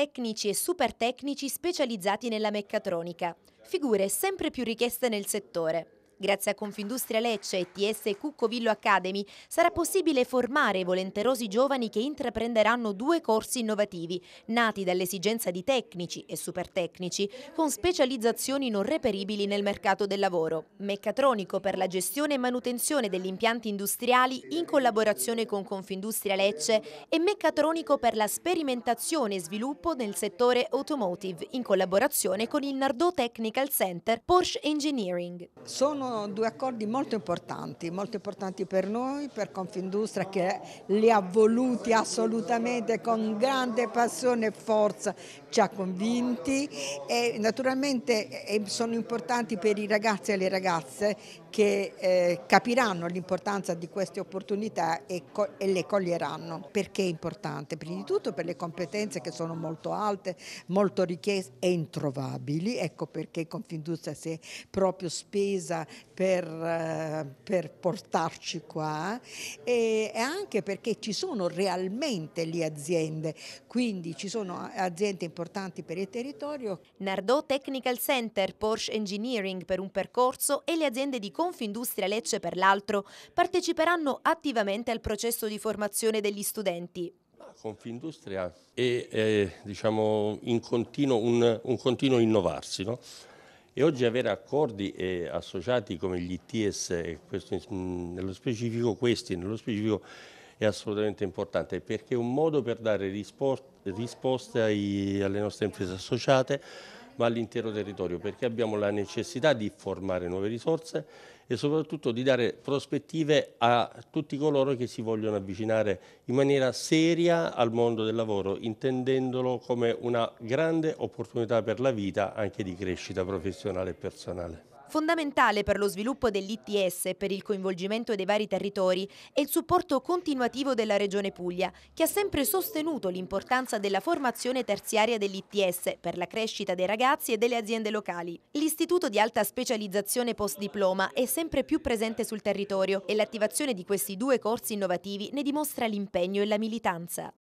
tecnici e super tecnici specializzati nella meccatronica, figure sempre più richieste nel settore. Grazie a Confindustria Lecce e TS Cuccovillo Academy sarà possibile formare i volenterosi giovani che intraprenderanno due corsi innovativi, nati dall'esigenza di tecnici e supertecnici, con specializzazioni non reperibili nel mercato del lavoro. Meccatronico per la gestione e manutenzione degli impianti industriali in collaborazione con Confindustria Lecce e meccatronico per la sperimentazione e sviluppo nel settore automotive in collaborazione con il Nardò Technical Center Porsche Engineering. Sono sono due accordi molto importanti, molto importanti per noi, per Confindustria che li ha voluti assolutamente con grande passione e forza, ci ha convinti e naturalmente sono importanti per i ragazzi e le ragazze che eh, capiranno l'importanza di queste opportunità e, e, le coglieranno. Perché è importante? Prima di tutto per le competenze che sono molto alte, molto richieste e introvabili, ecco perché Confindustria si è proprio spesa per, eh, per portarci qua e anche perché ci sono realmente le aziende, quindi ci sono aziende importanti per il territorio. Nardò Technical Center, Porsche Engineering per un percorso e le aziende di Confindustria Lecce per l'altro parteciperanno attivamente al processo di formazione degli studenti. Confindustria è, è diciamo, in continuo, un, un continuo innovarsi, no? E oggi avere accordi eh, associati come gli ITS, questo, mm, nello specifico questi, nello specifico è assolutamente importante perché è un modo per dare risposte ai, alle nostre imprese associate, ma all'intero territorio, perché abbiamo la necessità di formare nuove risorse e soprattutto di dare prospettive a tutti coloro che si vogliono avvicinare in maniera seria al mondo del lavoro, intendendolo come una grande opportunità per la vita anche di crescita professionale e personale. Fondamentale per lo sviluppo dell'ITS e per il coinvolgimento dei vari territori è il supporto continuativo della Regione Puglia, che ha sempre sostenuto l'importanza della formazione terziaria dell'ITS per la crescita dei ragazzi e delle aziende locali. L'istituto di alta specializzazione post diploma è sempre più presente sul territorio e l'attivazione di questi due corsi innovativi ne dimostra l'impegno e la militanza.